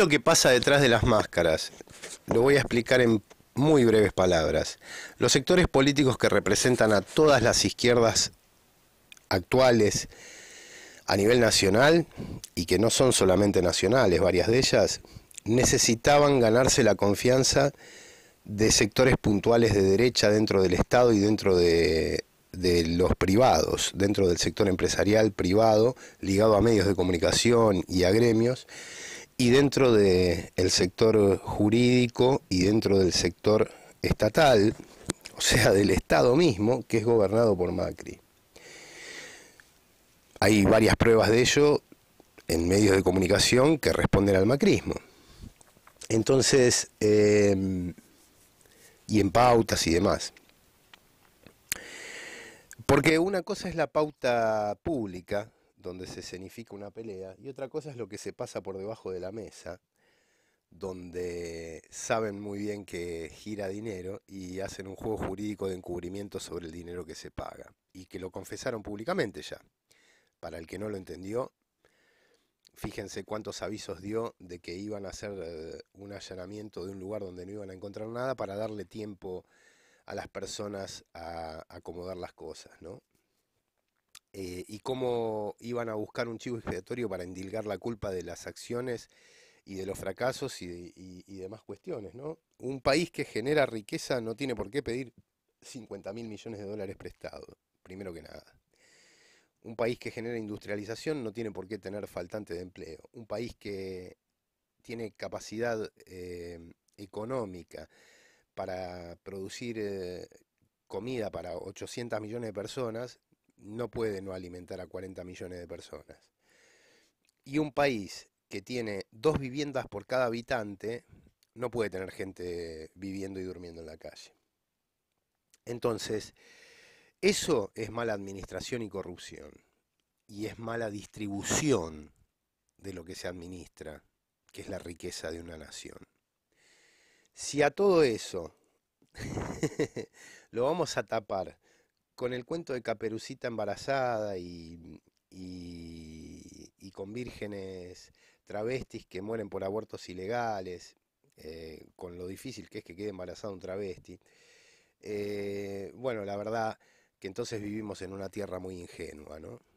lo que pasa detrás de las máscaras? Lo voy a explicar en muy breves palabras. Los sectores políticos que representan a todas las izquierdas actuales a nivel nacional, y que no son solamente nacionales, varias de ellas, necesitaban ganarse la confianza de sectores puntuales de derecha dentro del Estado y dentro de, de los privados, dentro del sector empresarial privado, ligado a medios de comunicación y a gremios, y dentro del sector jurídico y dentro del sector estatal, o sea, del Estado mismo, que es gobernado por Macri. Hay varias pruebas de ello en medios de comunicación que responden al macrismo. Entonces, em, y en pautas y demás. Porque una cosa es la pauta pública, donde se escenifica una pelea, y otra cosa es lo que se pasa por debajo de la mesa, donde saben muy bien que gira dinero y hacen un juego jurídico de encubrimiento sobre el dinero que se paga, y que lo confesaron públicamente ya. Para el que no lo entendió, fíjense cuántos avisos dio de que iban a hacer eh, un allanamiento de un lugar donde no iban a encontrar nada para darle tiempo a las personas a acomodar las cosas, ¿no? Eh, y cómo iban a buscar un chivo expiatorio para endilgar la culpa de las acciones y de los fracasos y, demás cuestiones. ¿no? Un país que genera riqueza no tiene por qué pedir 50 mil millones de dólares prestados, primero que nada. Un país que genera industrialización no tiene por qué tener faltante de empleo. Un país que tiene capacidad eh, económica para producir eh, comida para 800 millones de personas no puede no alimentar a 40 millones de personas. Y un país que tiene dos viviendas por cada habitante, no puede tener gente viviendo y durmiendo en la calle. Entonces, eso es mala administración y corrupción. Y es mala distribución de lo que se administra, que es la riqueza de una nación. Si a todo eso lo vamos a tapar con el cuento de Caperucita embarazada mm, y, con vírgenes travestis que mueren por abortos ilegales, eh, con lo difícil que es que quede embarazada un travesti, eh, bueno, la verdad que entonces vivimos en una tierra muy ingenua, ¿no?